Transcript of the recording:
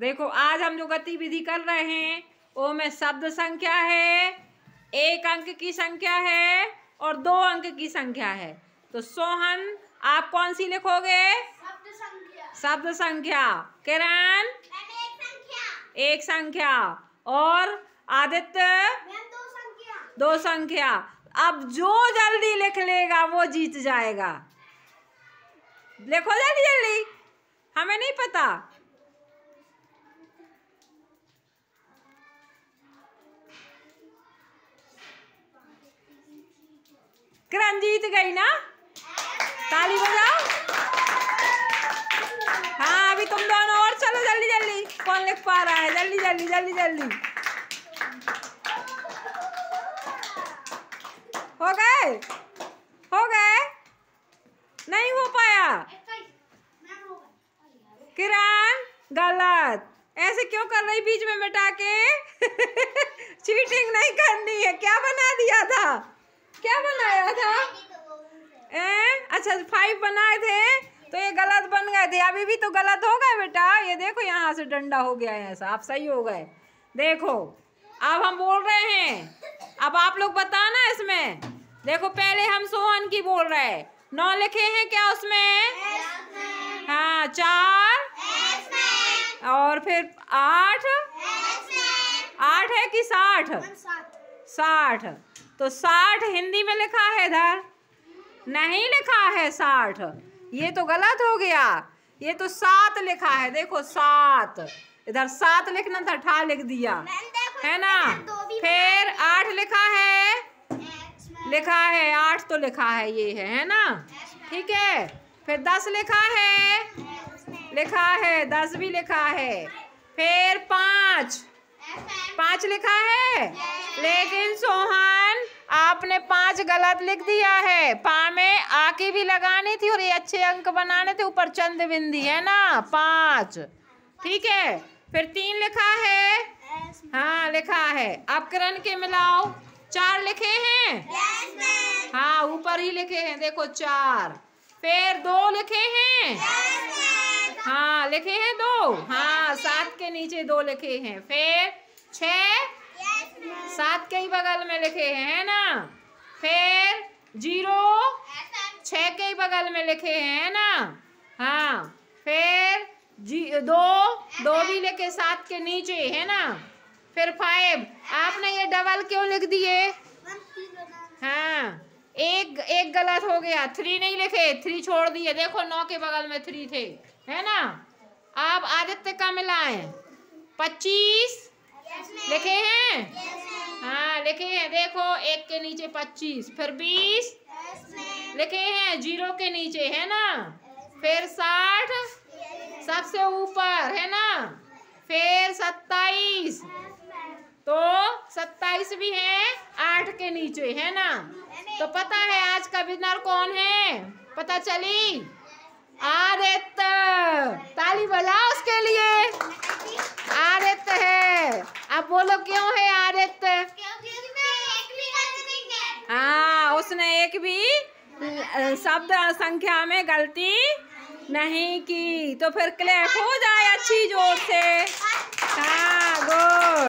देखो आज हम जो गतिविधि कर रहे हैं वो में शब्द संख्या है एक अंक की संख्या है और दो अंक की संख्या है तो सोहन आप कौन सी लिखोगे शब्द संख्या किरण एक संख्या और आदित्य दो संख्या दो संख्या अब जो जल्दी लिख लेगा वो जीत जाएगा लिखो जल्दी जल्दी हमें नहीं पता किरण जीत गई ना ताली बजाओ हाँ अभी तुम दोनों और चलो जल्दी जल्दी कौन लिख पा रहा है जल्दी जल्दी जल्दी जल्दी हो गए हो गए नहीं हो पाया किरण गलत ऐसे क्यों कर रही बीच में मिटा के चीटिंग नहीं करनी है क्या बना दिया था क्या बनाया था ए? अच्छा फाइव बनाए थे तो ये गलत बन गए थे अभी भी तो गलत हो गए बेटा ये देखो यहाँ से डंडा हो गया है ऐसा आप सही हो गए देखो अब हम बोल रहे हैं अब आप लोग बताना इसमें देखो पहले हम सोहन की बोल रहे हैं नौ लिखे हैं क्या उसमें हाँ चार और फिर आठ आठ है कि साठ साठ तो साठ हिंदी में लिखा है इधर नहीं लिखा है साठ ये तो गलत हो गया ये तो सात लिखा है देखो सात इधर सात लिखना था ठा लिख दिया है ना फिर आठ लिखा है लिखा है आठ तो लिखा है ये है है ना ठीक है फिर दस लिखा है लिखा है दस भी लिखा है फिर पांच पांच लिखा है लेकिन सोहा आपने पांच गलत लिख दिया है पा में आ भी लगानी थी और ये अच्छे अंक बनाने थे ऊपर चंद बिंदी है ना पांच ठीक है फिर तीन लिखा है हाँ लिखा है अब करण के मिलाओ चार लिखे हैं हाँ ऊपर ही लिखे हैं देखो चार फिर दो लिखे हैं हाँ लिखे हैं दो हाँ सात के नीचे दो लिखे हैं फिर छह सात के ही बगल में लिखे हैं है ना फिर जीरो छ के ही बगल में लिखे हैं है ना हाँ फिर जी दो दो भी लिखे सात के नीचे है ना फिर फाइव आपने ये डबल क्यों लिख दिए हाँ एक एक गलत हो गया थ्री नहीं लिखे थ्री छोड़ दिए देखो नौ के बगल में थ्री थे है ना आप आदित्य का मिलाएं पच्चीस लिखे हैं हाँ लिखे हैं देखो एक के नीचे पच्चीस फिर बीस लिखे हैं जीरो के नीचे है ना फिर साठ सबसे ऊपर है ना फिर सत्ताईस तो सत्ताईस भी है आठ के नीचे है ना तो पता है आज का विनर कौन है पता चली आदित्य ताली बजा बोलो क्यों है आदत हाँ उसने एक भी शब्द संख्या में गलती नहीं की तो फिर क्लैप हो जाए अच्छी जोर से हाँ गो हाँ,